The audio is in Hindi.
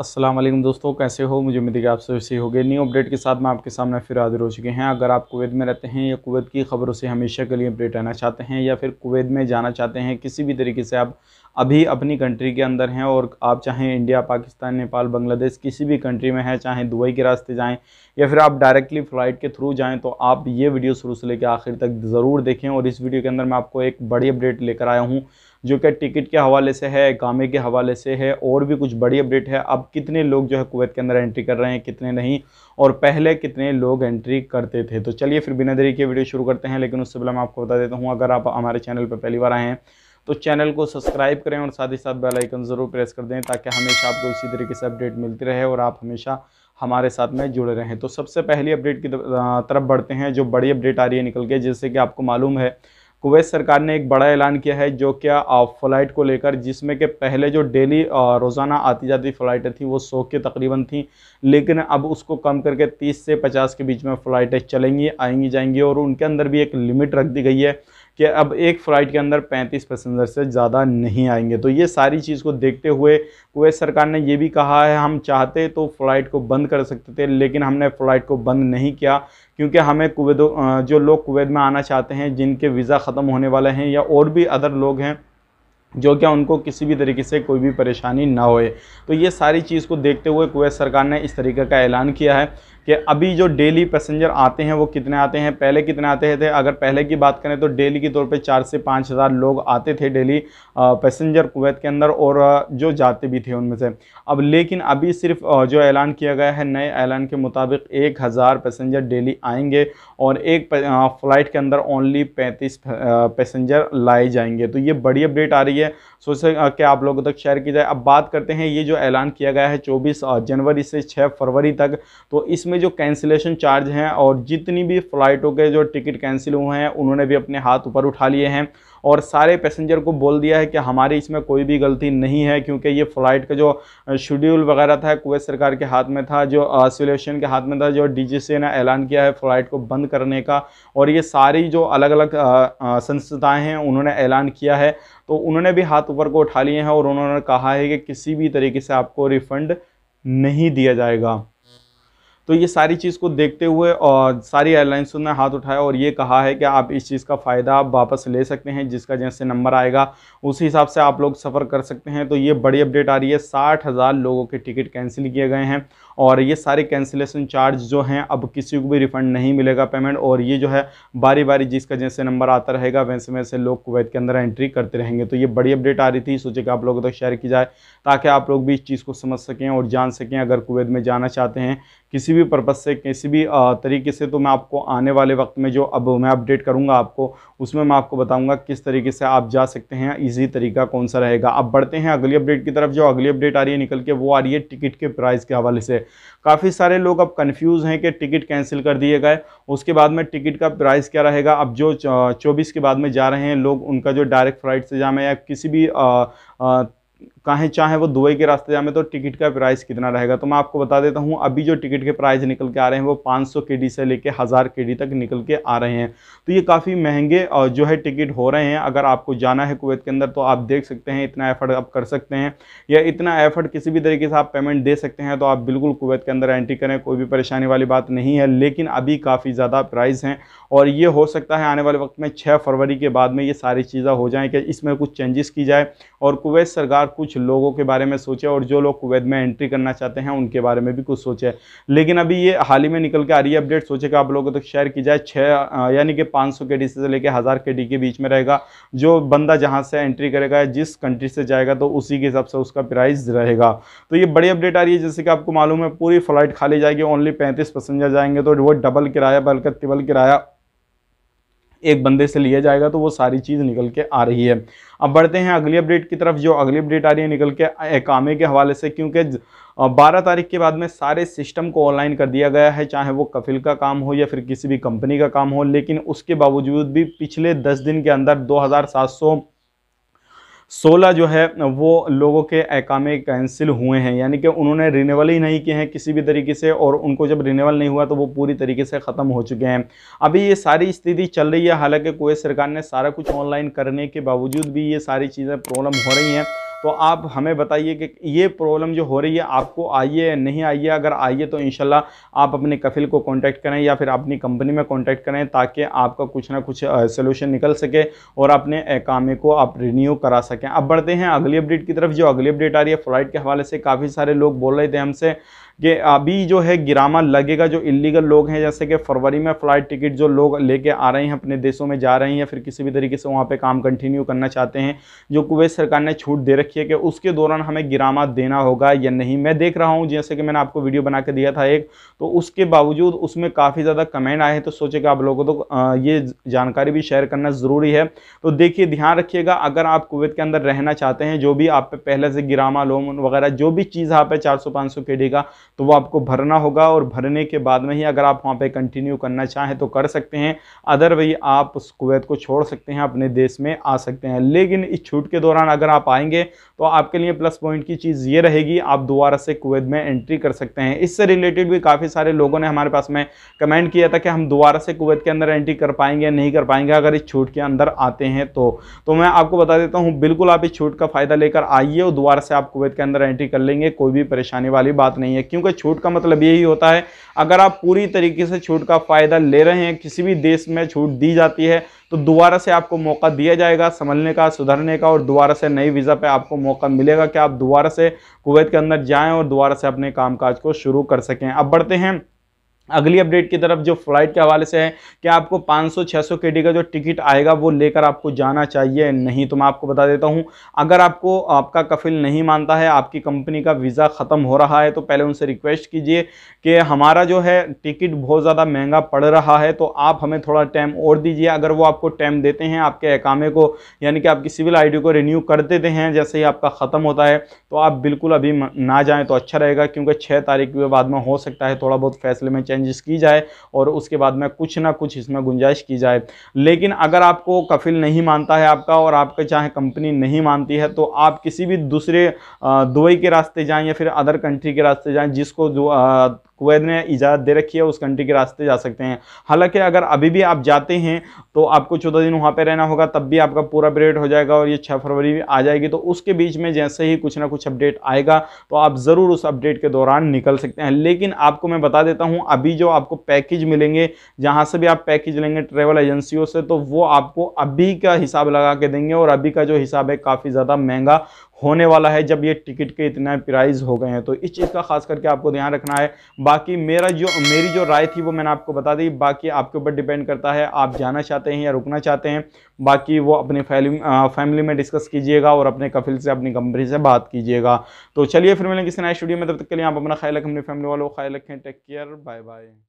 असलम दोस्तों कैसे हो मुझे उम्मीद है कि आप सब सही होगे न्यू अपडेट के साथ मैं आपके सामने फिर हाजिर हो चुके हैं अगर आप कुवैत में रहते हैं या कुवैत की खबरों से हमेशा के लिए अपडेट रहना चाहते हैं या फिर कुवैत में जाना चाहते हैं किसी भी तरीके से आप अभी अपनी कंट्री के अंदर हैं और आप चाहें इंडिया पाकिस्तान नेपाल बांग्लादेश किसी भी कंट्री में हैं चाहे दुबई के रास्ते जाएँ या फिर आप डायरेक्टली फ़्लाइट के थ्रू जाएँ तो आप ये वीडियो शुरू से लेकर आखिर तक ज़रूर देखें और इस वीडियो के अंदर मैं आपको एक बड़ी अपडेट लेकर आया हूँ जो कि टिकट के हवाले से है कामे के हवाले से है और भी कुछ बड़ी अपडेट है अब कितने लोग जो है कुवैत के अंदर एंट्री कर रहे हैं कितने नहीं और पहले कितने लोग एंट्री करते थे तो चलिए फिर बिना देरी के वीडियो शुरू करते हैं लेकिन उससे पहले मैं आपको बता देता हूँ अगर आप हमारे चैनल पर पहली बार आए हैं तो चैनल को सब्सक्राइब करें और साथ ही साथ बेल आइकन ज़रूर प्रेस कर दें ताकि हमेशा आपको इसी तरीके से अपडेट मिलती रहे और आप हमेशा हमारे साथ में जुड़े रहें तो सबसे पहली अपडेट की तरफ बढ़ते हैं जो बड़ी अपडेट आ रही है निकल के जैसे कि आपको मालूम है कुवैत सरकार ने एक बड़ा ऐलान किया है जो क्या फ़्लाइट को लेकर जिसमें कि पहले जो डेली रोज़ाना आती जाती फ़्लाइटें थी वो सौ के तकरीबन थी लेकिन अब उसको कम करके तीस से पचास के बीच में फ़्लाइटें चलेंगी आएंगी जाएंगी और उनके अंदर भी एक लिमिट रख दी गई है कि अब एक फ्लाइट के अंदर 35 पैसेंजर से ज़्यादा नहीं आएंगे तो ये सारी चीज़ को देखते हुए कुवैत सरकार ने ये भी कहा है हम चाहते तो फ़्लाइट को बंद कर सकते थे लेकिन हमने फ़्लाइट को बंद नहीं किया क्योंकि हमें कुवैत जो लोग कुवैत में आना चाहते हैं जिनके वीज़ा ख़त्म होने वाले हैं या और भी अदर लोग हैं जो क्या उनको किसी भी तरीके से कोई भी परेशानी ना होए तो ये सारी चीज़ को देखते हुए कुवैत सरकार ने इस तरीके का ऐलान किया है कि अभी जो डेली पैसेंजर आते हैं वो कितने आते हैं पहले कितने आते थे अगर पहले की बात करें तो डेली के तौर पे चार से पाँच हज़ार लोग आते थे डेली पैसेंजर कुवैत के अंदर और जो जाते भी थे उनमें से अब लेकिन अभी सिर्फ जो ऐलान किया गया है नए ऐलान के मुताबिक एक हज़ार पैसेंजर डेली आएंगे और एक फ़्लाइट के अंदर ओनली पैंतीस पैसेंजर लाए जाएंगे तो ये बड़ी अपडेट आ रही है सोच कि आप लोगों तक शेयर की जाए अब बात करते हैं ये जो ऐलान किया गया है चौबीस जनवरी से छः फरवरी तक तो इसमें में जो कैंसिलेशन चार्ज हैं और जितनी भी फ़्लाइटों के जो टिकट कैंसिल हुए हैं उन्होंने भी अपने हाथ ऊपर उठा लिए हैं और सारे पैसेंजर को बोल दिया है कि हमारी इसमें कोई भी गलती नहीं है क्योंकि ये फ़्लाइट का जो शेड्यूल वगैरह था कुवैत सरकार के हाथ में था जो एसोलेशन के हाथ में था जो डी ने ऐलान किया है फ़्लाइट को बंद करने का और ये सारी जो अलग अलग संस्थाएँ हैं उन्होंने ऐलान किया है तो उन्होंने भी हाथ ऊपर को उठा लिए हैं और उन्होंने कहा है कि किसी भी तरीके से आपको रिफ़ंड नहीं दिया जाएगा तो ये सारी चीज़ को देखते हुए और सारी एयरलाइंस ने हाथ उठाया और ये कहा है कि आप इस चीज़ का फ़ायदा आप वापस ले सकते हैं जिसका जैसे नंबर आएगा उस हिसाब से आप लोग सफ़र कर सकते हैं तो ये बड़ी अपडेट आ रही है साठ हज़ार लोगों के टिकट कैंसिल किए गए हैं और ये सारे कैंसिलेशन चार्ज जो हैं अब किसी को भी रिफ़ंड नहीं मिलेगा पेमेंट और ये जो है बारी बारी जिसका जैसे नंबर आता रहेगा वैसे वैसे लोग कुवैत के अंदर एंट्री करते रहेंगे तो ये बड़ी अपडेट आ रही थी सोचे कि आप लोगों तक तो शेयर की जाए ताकि आप लोग भी इस चीज़ को समझ सकें और जान सकें अगर कुवैत में जाना चाहते हैं किसी भी पर्पज़ से किसी भी तरीके से तो मैं आपको आने वाले वक्त में जो अब मैं अपडेट करूँगा आपको उसमें मैं आपको बताऊँगा किस तरीके से आप जा सकते हैं ईजी तरीका कौन सा रहेगा अब बढ़ते हैं अगली अपडेट की तरफ जो अगली अपडेट आ रही है निकल के वो आ रही है टिकट के प्राइस के हवाले से काफ़ी सारे लोग अब कन्फ्यूज़ हैं कि टिकट कैंसिल कर दिए गए उसके बाद में टिकट का प्राइस क्या रहेगा अब जो चौबीस के बाद में जा रहे हैं लोग उनका जो डायरेक्ट फ्लाइट से जाम है या किसी भी कहें चाहे वो दुबई के रास्ते जाए तो टिकट का प्राइस कितना रहेगा तो मैं आपको बता देता हूँ अभी जो टिकट के प्राइस निकल के आ रहे हैं वो 500 डी से लेके हज़ार के डी तक निकल के आ रहे हैं तो ये काफ़ी महंगे जो है टिकट हो रहे हैं अगर आपको जाना है कुवैत के अंदर तो आप देख सकते हैं इतना एफर्ट आप कर सकते हैं या इतना एफर्ट किसी भी तरीके से आप पेमेंट दे सकते हैं तो आप बिल्कुल कुवैत के अंदर एंट्री करें कोई भी परेशानी वाली बात नहीं है लेकिन अभी काफ़ी ज़्यादा प्राइस हैं और ये हो सकता है आने वाले वक्त में छः फरवरी के बाद में ये सारी चीज़ें हो जाएँ कि इसमें कुछ चेंजेस की जाए और कुवैत सरकार कुछ कुछ लोगों के बारे में सोचे और जो लोग कुवैत में एंट्री करना चाहते हैं उनके बारे में भी कुछ सोचे लेकिन अभी ये हाल ही में निकल के आ रही है अपडेट कि आप लोगों तक तो शेयर की जाए छः यानी कि पाँच सौ के डी से लेकर हज़ार के डी के बीच में रहेगा जो बंदा जहाँ से एंट्री करेगा जिस कंट्री से जाएगा तो उसी के हिसाब से उसका प्राइस रहेगा तो ये बड़ी अपडेट आ रही है जैसे कि आपको मालूम है पूरी फ्लाइट खाली जाएगी ओनली पैंतीस पैसेंजर जाएंगे तो वो डबल किराया बल्कि ट्रिबल किराया एक बंदे से लिया जाएगा तो वो सारी चीज़ निकल के आ रही है अब बढ़ते हैं अगली अपडेट की तरफ जो अगली अपडेट आ रही है निकल के एकामे के हवाले से क्योंकि बारह तारीख के बाद में सारे सिस्टम को ऑनलाइन कर दिया गया है चाहे वो कफिल का काम हो या फिर किसी भी कंपनी का काम हो लेकिन उसके बावजूद भी पिछले दस दिन के अंदर दो सोलह जो है वो लोगों के एकामे कैंसिल हुए हैं यानी कि उन्होंने रिनेवल ही नहीं किए हैं किसी भी तरीके से और उनको जब रिनेवल नहीं हुआ तो वो पूरी तरीके से ख़त्म हो चुके हैं अभी ये सारी स्थिति चल रही है हालांकि कोई सरकार ने सारा कुछ ऑनलाइन करने के बावजूद भी ये सारी चीज़ें प्रॉब्लम हो रही हैं तो आप हमें बताइए कि ये प्रॉब्लम जो हो रही है आपको आइए या नहीं आइए अगर आइए तो इन आप अपने कफिल को कांटेक्ट करें या फिर अपनी कंपनी में कॉन्टैक्ट करें ताकि आपका कुछ ना कुछ सोल्यूशन निकल सके और अपने कामे को आप रिन्यू करा सकें अब बढ़ते हैं अगली अपडेट की तरफ जो अगली अपडेट आ रही है फ्लाइट के हवाले से काफ़ी सारे लोग बोल रहे थे हमसे कि अभी जो है गिरामा लगेगा जो इलीगल लोग हैं जैसे कि फरवरी में फ़्लाइट टिकट जो लोग लेके आ रहे हैं अपने देशों में जा रहे हैं या फिर किसी भी तरीके से वहाँ पे काम कंटिन्यू करना चाहते हैं जो कुवैत सरकार ने छूट दे रखी है कि उसके दौरान हमें गिरामा देना होगा या नहीं मैं देख रहा हूँ जैसे कि मैंने आपको वीडियो बना के दिया था एक तो उसके बावजूद उसमें काफ़ी ज़्यादा कमेंट आए तो सोचे कि आप लोगों को तो, ये जानकारी भी शेयर करना ज़रूरी है तो देखिए ध्यान रखिएगा अगर आप कुवैत के अंदर रहना चाहते हैं जो भी आप पे पहले से गिरामा लोन वगैरह जो भी चीज़ आप पे चार सौ पाँच सौ के डी का तो वो आपको भरना होगा और भरने के बाद में ही अगर आप वहाँ पे कंटिन्यू करना चाहें तो कर सकते हैं अदरवाइज आप उस कुवैत को छोड़ सकते हैं अपने देश में आ सकते हैं लेकिन इस छूट के दौरान अगर आप आएंगे तो आपके लिए प्लस पॉइंट की चीज़ ये रहेगी आप दोबारा से कुवैत में एंट्री कर सकते हैं इससे रिलेटेड भी काफ़ी सारे लोगों ने हमारे पास में कमेंट किया था कि हम दोबारा से कुवैत के अंदर एंट्री कर पाएंगे नहीं कर पाएंगे अगर इस छूट के अंदर आते हैं तो तो मैं आपको बता देता हूँ बिल्कुल आप इस छूट का फ़ायदा लेकर आइए और दोबारा से आप कुवैत के अंदर एंट्री कर लेंगे कोई भी परेशानी वाली बात नहीं है क्योंकि क्योंकि छूट का मतलब यही होता है अगर आप पूरी तरीके से छूट का फ़ायदा ले रहे हैं किसी भी देश में छूट दी जाती है तो दोबारा से आपको मौका दिया जाएगा समझने का सुधरने का और दोबारा से नई वीज़ा पे आपको मौका मिलेगा कि आप दोबारा से कुवैत के अंदर जाएं और दोबारा से अपने कामकाज को शुरू कर सकें अब बढ़ते हैं अगली अपडेट की तरफ जो फ्लाइट के हवाले से है कि आपको 500-600 के का जो टिकट आएगा वो लेकर आपको जाना चाहिए नहीं तो मैं आपको बता देता हूं अगर आपको आपका कफिल नहीं मानता है आपकी कंपनी का वीज़ा ख़त्म हो रहा है तो पहले उनसे रिक्वेस्ट कीजिए कि हमारा जो है टिकट बहुत ज़्यादा महंगा पड़ रहा है तो आप हमें थोड़ा टाइम और दीजिए अगर वो आपको टाइम देते हैं आपके अहकामे को यानी कि आपकी सिविल आई को रिन्यू कर देते हैं जैसे ही आपका ख़त्म होता है तो आप बिल्कुल अभी ना जाएँ तो अच्छा रहेगा क्योंकि छः तारीख के बाद में हो सकता है थोड़ा बहुत फैसले में चेंजेस की जाए और उसके बाद में कुछ ना कुछ इसमें गुंजाइश की जाए लेकिन अगर आपको कफिल नहीं मानता है आपका और आपके चाहे कंपनी नहीं मानती है तो आप किसी भी दूसरे दुबई के रास्ते जाएँ या फिर अदर कंट्री के रास्ते जाएँ जिसको जो कुवैत ने इजाज़त दे रखी है उस कंट्री के रास्ते जा सकते हैं हालांकि अगर अभी भी आप जाते हैं तो आपको चौदह दिन वहाँ पर रहना होगा तब भी आपका पूरा पीरियड हो जाएगा और ये छः फरवरी भी आ जाएगी तो उसके बीच में जैसे ही कुछ ना कुछ अपडेट आएगा तो आप ज़रूर उस अपडेट के दौरान निकल सकते हैं लेकिन आपको मैं बता देता हूँ अभी जो आपको पैकेज मिलेंगे जहाँ से भी आप पैकेज लेंगे ट्रेवल एजेंसियों से तो वो आपको अभी का हिसाब लगा के देंगे और अभी का जो हिसाब है काफ़ी ज़्यादा महंगा होने वाला है जब ये टिकट के इतने प्राइस हो गए हैं तो इस चीज़ का खास करके आपको ध्यान रखना है बाकी मेरा जो मेरी जो राय थी वो मैंने आपको बता दी बाकी आपके ऊपर डिपेंड करता है आप जाना चाहते हैं या रुकना चाहते हैं बाकी वो अपने फैमिली फैमिली में डिस्कस कीजिएगा और अपने कफिल से अपनी कंपनी से बात कीजिएगा तो चलिए फिर मिलेंगे किसी नए स्टूडियो में तब तक के लिए आप अपना ख्याल रखें अपने फैमिली वालों को ख्याल रखें टेक केयर बाय बाय